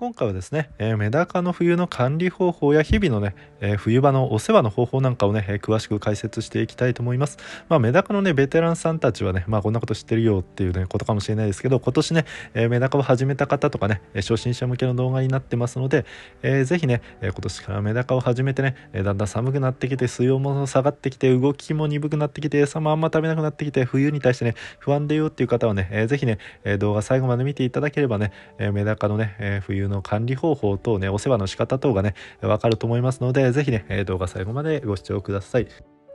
今回はですね、えー、メダカの冬の管理方法や日々のね、えー、冬場のお世話の方法なんかをね、えー、詳しく解説していきたいと思います。まあ、メダカのね、ベテランさんたちはね、まあ、こんなこと知ってるよっていうね、ことかもしれないですけど、今年ね、えメダカを始めた方とかね、初心者向けの動画になってますので、えー、ぜひね、今年からメダカを始めてね、だんだん寒くなってきて、水温も下がってきて、動きも鈍くなってきて、餌もあんま食べなくなってきて、冬に対してね、不安でよっていう方はね、えー、ぜひね、動画最後まで見ていただければね、メダカのね、冬の管理方法等ねお世話の仕方等がね分かると思いますので是非ね動画最後までご視聴ください。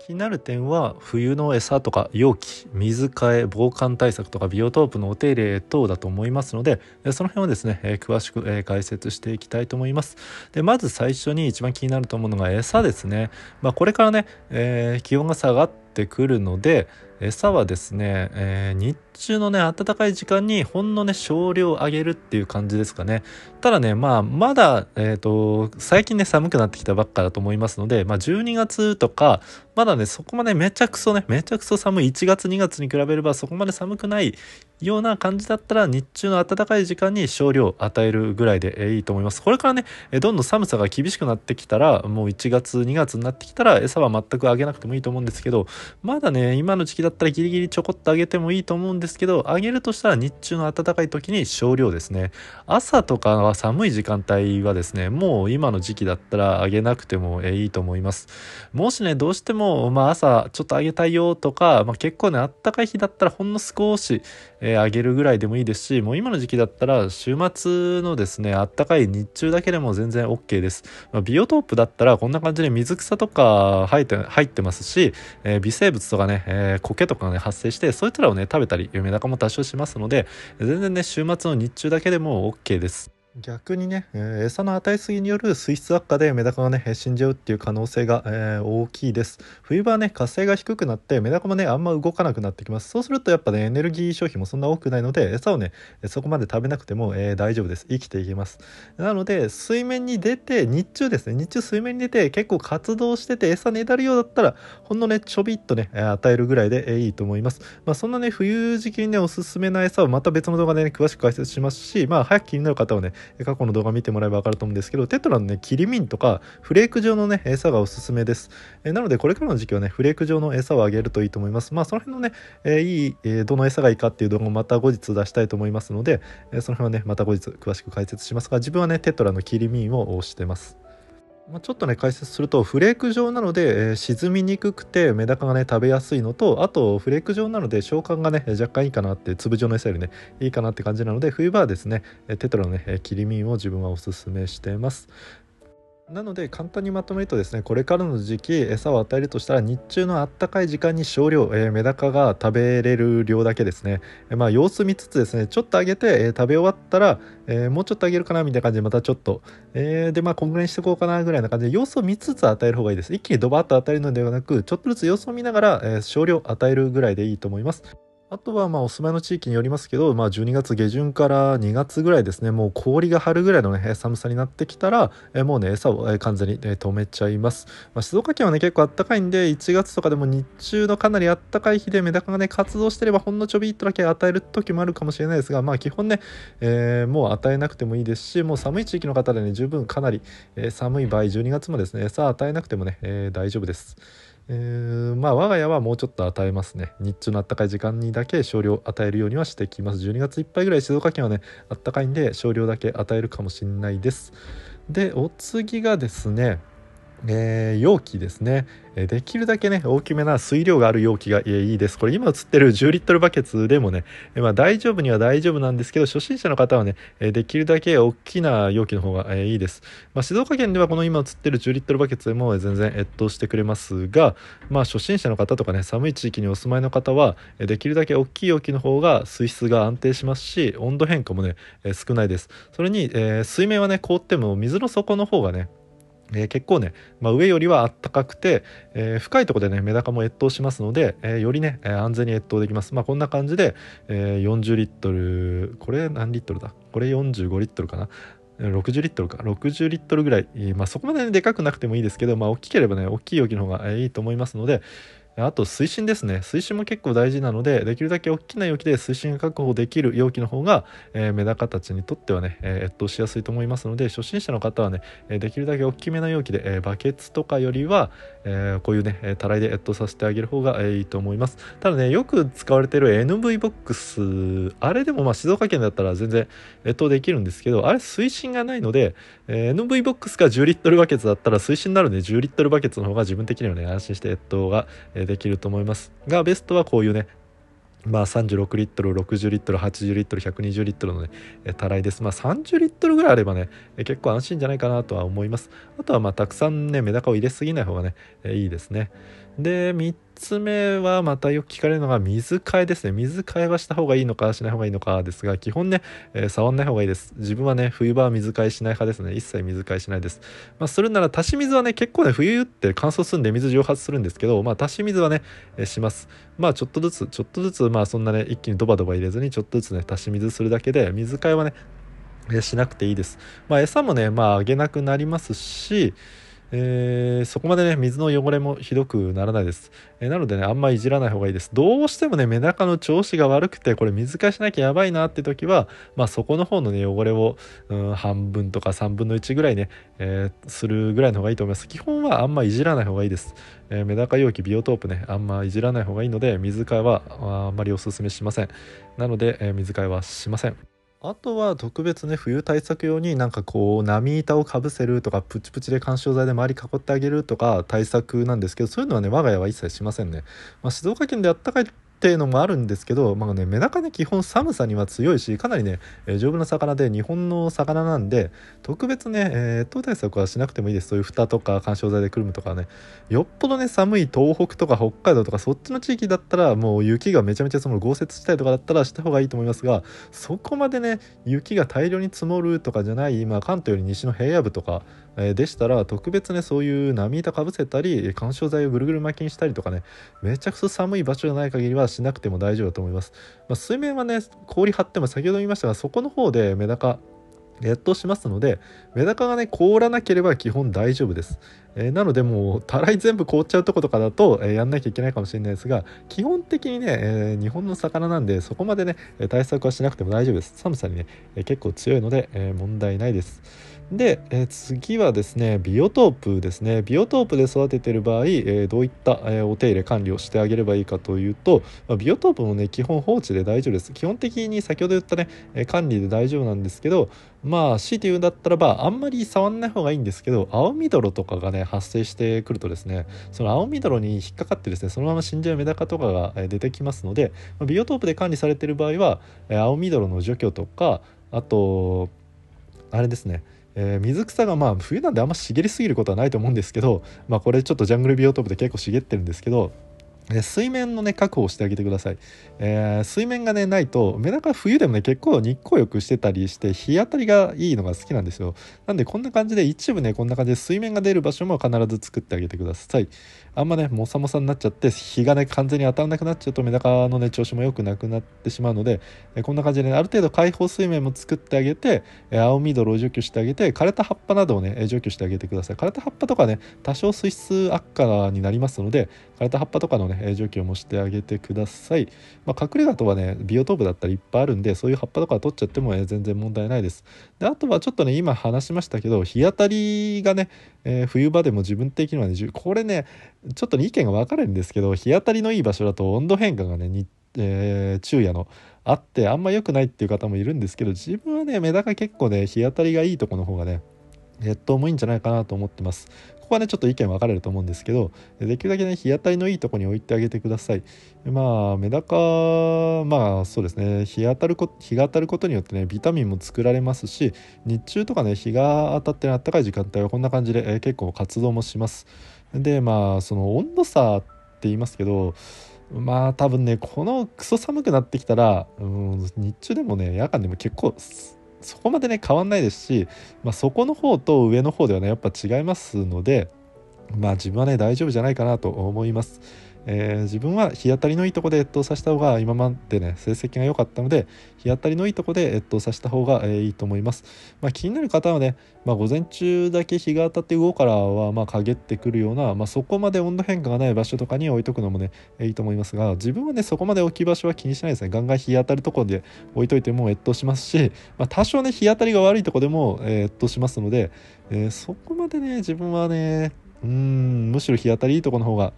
気になる点は冬の餌とか容器水替え防寒対策とかビオトープのお手入れ等だと思いますのでその辺をですね、え詳しく、え解説していきたいと思いますでまず最初に一番気になると思うのが餌ですね、まあ、これからね、えー、気温が下がってくるので餌はですね、えー、日中のね、暖かい時間にほんのね、少量あげるっていう感じですかね。ただね、まあ、まだ、えっ、ー、と、最近ね、寒くなってきたばっかだと思いますので、まあ、12月とか、まだね、そこまでめちゃくそね、めちゃくそ寒い1月2月に比べればそこまで寒くないような感じだったら、日中の暖かい時間に少量与えるぐらいでいいと思います。これからね、どんどん寒さが厳しくなってきたら、もう1月2月になってきたら、餌は全くあげなくてもいいと思うんですけど、まだね、今の時期だったらギリギリちょこっとあげてもいいと思うんですけどあげるとしたら日中の暖かい時に少量ですね朝とかは寒い時間帯はですねもう今の時期だったらあげなくてもいいと思いますもしねどうしても、まあ、朝ちょっと上げたいよとか、まあ、結構ね暖かい日だったらほんの少し、えー、あげるぐらいでもいいですしもう今の時期だったら週末のですね暖かい日中だけでも全然 OK です、まあ、ビオトープだったらこんな感じで水草とか生えて入ってますし、えー、微生物とかね、えー苔とかがね発生してそういったらをね食べたり夢中も多少しますので全然ね週末の日中だけでも OK です。逆にね、えー、餌の与えすぎによる水質悪化でメダカがね、死んじゃうっていう可能性が、えー、大きいです。冬場はね、活性が低くなって、メダカもね、あんま動かなくなってきます。そうするとやっぱね、エネルギー消費もそんな多くないので、餌をね、そこまで食べなくても、えー、大丈夫です。生きていけます。なので、水面に出て、日中ですね、日中水面に出て、結構活動してて、餌ねだるようだったら、ほんのね、ちょびっとね、与えるぐらいでいいと思います。まあ、そんなね、冬時期にね、おすすめな餌をまた別の動画でね、詳しく解説しますし、まあ、早く気になる方はね、過去の動画見てもらえば分かると思うんですけど、テトラのね、切り身とかフレーク状のね、餌がおすすめです。えなので、これからの時期はね、フレーク状の餌をあげるといいと思います。まあ、その辺のね、えいい、えどの餌がいいかっていう動画もまた後日出したいと思いますので、えその辺はね、また後日詳しく解説しますが、自分はね、テトラの切り身を押してます。まあ、ちょっとね解説するとフレーク状なので、えー、沈みにくくてメダカがね食べやすいのとあとフレーク状なので召喚がね若干いいかなって粒状の餌よりねいいかなって感じなので冬場はですねテトラのね切り身を自分はおすすめしてます。なので簡単にまとめるとですねこれからの時期餌を与えるとしたら日中のあったかい時間に少量、えー、メダカが食べれる量だけですね、えー、まあ、様子見つつですねちょっとあげて、えー、食べ終わったら、えもうちょっとあげるかなみたいな感じでまたちょっと、えでまあこんぐらいにしていこうかなぐらいな感じで様子を見つつ与える方がいいです一気にドバッと与えるのではなくちょっとずつ様子を見ながら、え少量与えるぐらいでいいと思いますあとはまあお住まいの地域によりますけど、まあ、12月下旬から2月ぐらいですねもう氷が張るぐらいの、ね、寒さになってきたら、えもうね餌を、完全に、ね、止めちゃいます、まあ、静岡県はね結構あったかいんで1月とかでも日中のかなりあったかい日でメダカがね活動してればほんのちょびっとだけ与える時もあるかもしれないですがまあ基本ね、えー、もう与えなくてもいいですしもう寒い地域の方でね十分かなり、え寒い場合12月もですね餌与えなくてもね、えー、大丈夫です。えー、まあ我が家はもうちょっと与えますね日中のあったかい時間にだけ少量与えるようにはしてきます12月いっぱいぐらい静岡県はねあったかいんで少量だけ与えるかもしれないですでお次がですねえー、容器ですね、えー、できるだけね大きめな水量がある容器が、いいですこれ今映ってる10リットルバケツでもね、えまあ、大丈夫には大丈夫なんですけど初心者の方はね、えできるだけ大きな容器の方が、えいいです、まあ、静岡県ではこの今映ってる10リットルバケツでも全然越冬してくれますが、まあ、初心者の方とかね寒い地域にお住まいの方は、えできるだけ大きい容器の方が水質が安定しますし温度変化もね、え少ないですそれに、え水面はね凍っても水の底の方がねえー、結構ね、まあ、上よりはあったかくて、えー、深いとこでねメダカも越冬しますので、えー、よりね安全に越冬できます、まあ、こんな感じで、え40リットルこれ何リットルだこれ45リットルかな60リットルか60リットルぐらい、まあ、そこまで、ね、でかくなくてもいいですけど、まあ、大きければね大きい容器の方がいいと思いますので、あと水深ですね水深も結構大事なのでできるだけ大きな容器で水深が確保できる容器の方が、えー、メダカたちにとってはね、えー、越冬しやすいと思いますので初心者の方はね、えできるだけ大きめの容器で、えバケツとかよりは、えこういうねたらいで越冬させてあげる方がいいと思いますただねよく使われてる NV ボックスあれでもまあ静岡県だったら全然越冬できるんですけどあれ水深がないので、え NV ボックスが10リットルバケツだったら水深になるね、で10リットルバケツの方が自分的にはね安心して越冬が、えできると思いますがベストはこういうねまあ36リットル60リットル80リットル120リットルのねたらいですまあ30リットルぐらいあればね結構安心じゃないかなとは思いますあとはまあたくさんねメダカを入れすぎない方がねいいですねで3つ目はまたよく聞かれるのが水替えですね。水替えはした方がいいのかしない方がいいのかですが、基本ね、えー、触んない方がいいです。自分はね、冬場は水替えしない派ですね。一切水替えしないです。まあ、するなら足し水はね、結構ね、冬って乾燥するんで水蒸発するんですけど、まあ、足し水はね、えー、します。まあ、ちょっとずつ、ちょっとずつ、まあ、そんなね、一気にドバドバ入れずに、ちょっとずつね、足し水するだけで、水替えはね、えー、しなくていいです。まあ、餌もね、まあ、あげなくなりますし、えー、そこまでね水の汚れもひどくならないです、えー、なのでねあんまいじらない方がいいですどうしてもねメダカの調子が悪くてこれ水替えしなきゃやばいなって時はまあそこの方のね汚れを、うん、半分とか3分の1ぐらいね、えー、するぐらいの方がいいと思います基本はあんまいじらない方がいいです、えメダカ容器ビオトープねあんまいじらない方がいいので水替えはあんまりおすすめしませんなので、え水替えはしませんあとは特別ね冬対策用になんかこう波板をかぶせるとかプチプチで緩衝材で周り囲ってあげるとか対策なんですけどそういうのはね我が家は一切しませんね。まあ、静岡県であったかいっていうのもあるんですけど、まあね、メダカね、基本寒さには強いし、かなりね、えー、丈夫な魚で、日本の魚なんで、特別ね、えー、対策はしなくてもいいです。そういう蓋とか緩衝材でくるむとかね、よっぽどね、寒い東北とか北海道とか、そっちの地域だったら、もう雪がめちゃめちゃ積もる豪雪地帯とかだったらした方がいいと思いますが、そこまでね、雪が大量に積もるとかじゃない、今関東より西の平野部とか、えでしたら特別ねそういう波板かぶせたり緩衝材をぐるぐる巻きにしたりとかねめちゃくちゃ寒い場所じゃない限りはしなくても大丈夫だと思います、まあ、水面はね氷張っても先ほど言いましたがそこの方でメダカ越冬しますのでメダカがね凍らなければ基本大丈夫です、えー、なのでもうたらい全部凍っちゃうとことかだと、えー、やんなきゃいけないかもしれないですが基本的にね、えー、日本の魚なんでそこまでね対策はしなくても大丈夫です寒さにね、え結構強いので、え問題ないですで、えー、次はですねビオトープですねビオトープで育ててる場合、えー、どういった、えお手入れ管理をしてあげればいいかというと、まあ、ビオトープもね基本放置で大丈夫です基本的に先ほど言ったね、え管理で大丈夫なんですけどまあ強いて言うんだったらばあんまり触んない方がいいんですけど青緑とかがね発生してくるとですねその青緑に引っかかってですねそのまま死んじゃうメダカとかが出てきますので、まあ、ビオトープで管理されてる場合は、え青緑の除去とかあとあれですねえー、水草がまあ冬なんであんま茂りすぎることはないと思うんですけど、まあ、これちょっとジャングルビオトープで結構茂ってるんですけど水面のね確保してあげてください、えー、水面がねないとメダカ冬でもね結構日光浴してたりして日当たりがいいのが好きなんですよなんでこんな感じで一部ねこんな感じで水面が出る場所も必ず作ってあげてくださいあんまねモサモサになっちゃって日がね完全に当たらなくなっちゃうとメダカのね調子も良くなくなってしまうので、えこんな感じでねある程度開放水面も作ってあげて、え青緑を除去してあげて枯れた葉っぱなどをね除去してあげてください枯れた葉っぱとかね多少水質悪化になりますので枯れた葉っぱとかのね除去もしてあげてください、まあ、隠れ家とはねビオトープだったらいっぱいあるんでそういう葉っぱとか取っちゃっても、全然問題ないですであとはちょっとね今話しましたけど日当たりがねえー、冬場でも自分的にはねこれねちょっと、意見が分かれるんですけど日当たりのいい場所だと温度変化がねえー、昼夜のあってあんま良くないっていう方もいるんですけど自分はねメダカ結構ね日当たりがいいとこの方がねえっと重いんじゃないかなと思ってますこはねちょっと意見分かれると思うんですけどできるだけね日当たりのいいとこに置いてあげてくださいまあメダカまあそうですね日当たるこ日が当たることによってねビタミンも作られますし日中とかね日が当たってあったかい時間帯はこんな感じで、え結構活動もしますでまあその温度差って言いますけどまあ多分ねこのクソ寒くなってきたら、うん、日中でもね夜間でも結構そこまでね変わんないですし、まあ、そこの方と上の方ではねやっぱ違いますのでまあ自分はね大丈夫じゃないかなと思います。えー、自分は日当たりのいいとこで越冬させた方が今までね成績が良かったので日当たりのいいとこで越冬させた方が、えいいと思います、まあ、気になる方はね、まあ、午前中だけ日が当たって午後からはまあ陰ってくるような、まあ、そこまで温度変化がない場所とかに置いとくのもねいいと思いますが自分はねそこまで置き場所は気にしないですねガンガン日当たるとこで置いといても越冬しますし、まあ、多少ね日当たりが悪いとこでも、え越冬しますので、えー、そこまでね自分はねうんむしろ日当たりいいとこの方が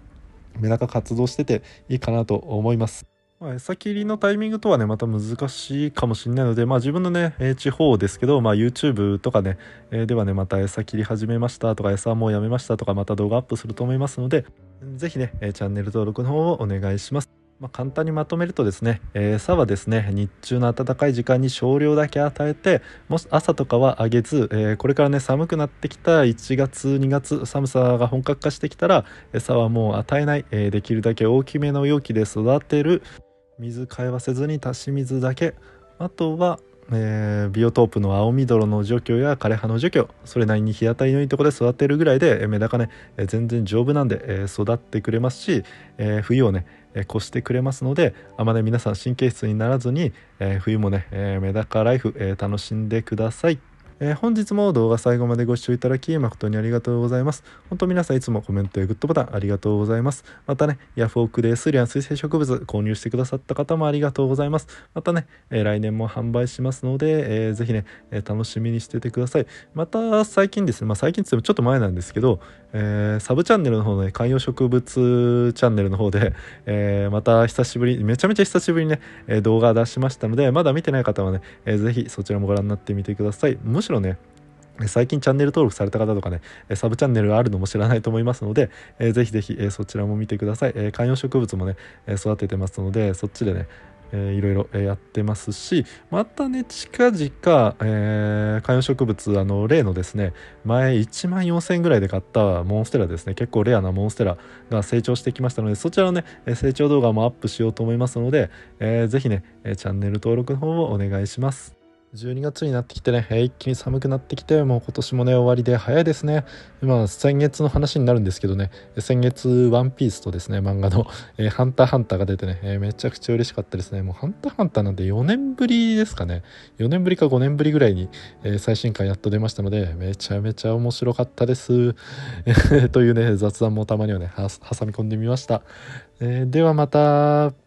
メダカ活動してていいかなと思います。餌切りのタイミングとはねまた難しいかもしれないので、まあ、自分のね、え地方ですけど、まあ、YouTube とかね、えではねまた餌切り始めましたとか餌もうやめましたとかまた動画アップすると思いますので是非ね、えチャンネル登録の方をお願いします。まあ、簡単にまとめるとですね、餌はですね日中の暖かい時間に少量だけ与えてもし朝とかはあげず、えー、これからね寒くなってきた1月2月寒さが本格化してきたら餌はもう与えない、えー、できるだけ大きめの容器で育てる水替えはせずに足し水だけあとはえー、ビオトープの青緑の除去や枯葉の除去それなりに日当たりのいいとこで育てるぐらいでメダカね全然丈夫なんで、えー、育ってくれますし、えー、冬をね越してくれますのであまり皆さん神経質にならずに、え冬もね、えメダカライフ、え楽しんでください。え本日も動画最後までご視聴いただき誠にありがとうございます。本当皆さんいつもコメントやグッドボタンありがとうございます。またね、ヤフオクでスリアン水生植物購入してくださった方もありがとうございます。またね、え来年も販売しますので、えー、ぜひね、え楽しみにしててください。また最近ですね、まあ最近って言ってもちょっと前なんですけど、えー、サブチャンネルの方の、ね、観葉植物チャンネルの方で、えー、また久しぶりめちゃめちゃ久しぶりにね、え動画出しましたのでまだ見てない方はね、えー、ぜひそちらもご覧になってみてくださいむしろね最近チャンネル登録された方とかね、サブチャンネルあるのも知らないと思いますので、えー、ぜひぜひ、えー、そちらも見てください。えー、観葉植物もね、え育ててますので、そっちでね、えー、いろいろ、やってますしまたね近々、えー、観葉植物あの例のですね前1万4,000円ぐらいで買ったモンステラですね結構レアなモンステラが成長してきましたのでそちらのね成長動画もアップしようと思いますので、えー、ぜひねチャンネル登録の方をお願いします。12月になってきてね、一気に寒くなってきて、もう今年もね、終わりで早いですね。まあ、先月の話になるんですけどね、先月、ワンピースとですね、漫画の、えー、ハンターハンターが出てね、えー、めちゃくちゃ嬉しかったですね。もう、ハンターハンターなんて4年ぶりですかね。4年ぶりか5年ぶりぐらいに、えー、最新回やっと出ましたので、めちゃめちゃ面白かったです。というね、雑談もたまにはね、挟み込んでみました。えー、ではまた。